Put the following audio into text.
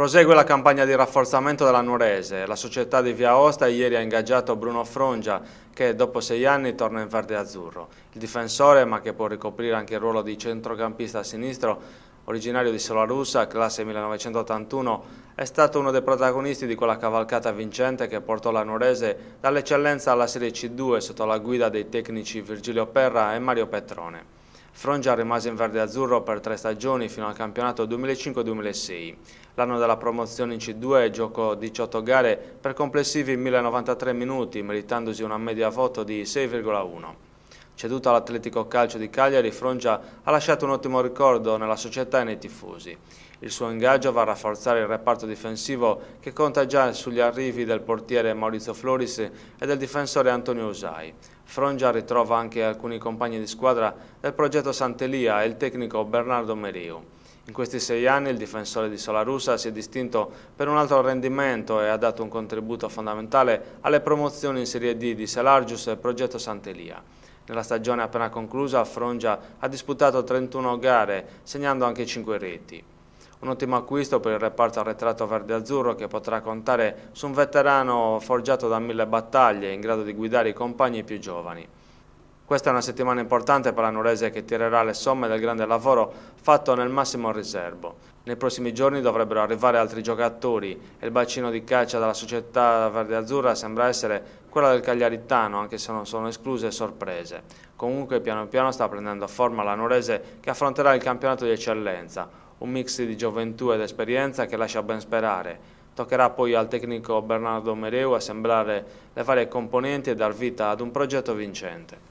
Prosegue la campagna di rafforzamento della Nurese. La società di Via Osta ieri ha ingaggiato Bruno Frongia che dopo sei anni torna in verde azzurro. Il difensore, ma che può ricoprire anche il ruolo di centrocampista a sinistro, originario di Solarussa, classe 1981, è stato uno dei protagonisti di quella cavalcata vincente che portò la Nurese dall'eccellenza alla Serie C2 sotto la guida dei tecnici Virgilio Perra e Mario Petrone. Frongia rimase in verde e azzurro per tre stagioni fino al campionato 2005-2006. L'anno della promozione in C2 giocò 18 gare per complessivi 1093 minuti, meritandosi una media voto di 6,1. Ceduto all'Atletico Calcio di Cagliari, Frongia ha lasciato un ottimo ricordo nella società e nei tifosi. Il suo ingaggio va a rafforzare il reparto difensivo che conta già sugli arrivi del portiere Maurizio Floris e del difensore Antonio Usai. Frongia ritrova anche alcuni compagni di squadra del progetto Santelia e il tecnico Bernardo Meriu. In questi sei anni il difensore di Solarusa si è distinto per un altro rendimento e ha dato un contributo fondamentale alle promozioni in Serie D di Selargius e Progetto Santelia. Nella stagione appena conclusa a Frongia ha disputato 31 gare, segnando anche 5 reti. Un ottimo acquisto per il reparto arretrato verde-azzurro che potrà contare su un veterano forgiato da mille battaglie in grado di guidare i compagni più giovani. Questa è una settimana importante per la Nurese che tirerà le somme del grande lavoro fatto nel massimo riservo. Nei prossimi giorni dovrebbero arrivare altri giocatori e il bacino di caccia della società Verde Azzurra sembra essere quella del Cagliaritano, anche se non sono escluse sorprese. Comunque piano piano sta prendendo forma la Nurese che affronterà il campionato di eccellenza, un mix di gioventù ed esperienza che lascia ben sperare. Toccherà poi al tecnico Bernardo Mereu assemblare le varie componenti e dar vita ad un progetto vincente.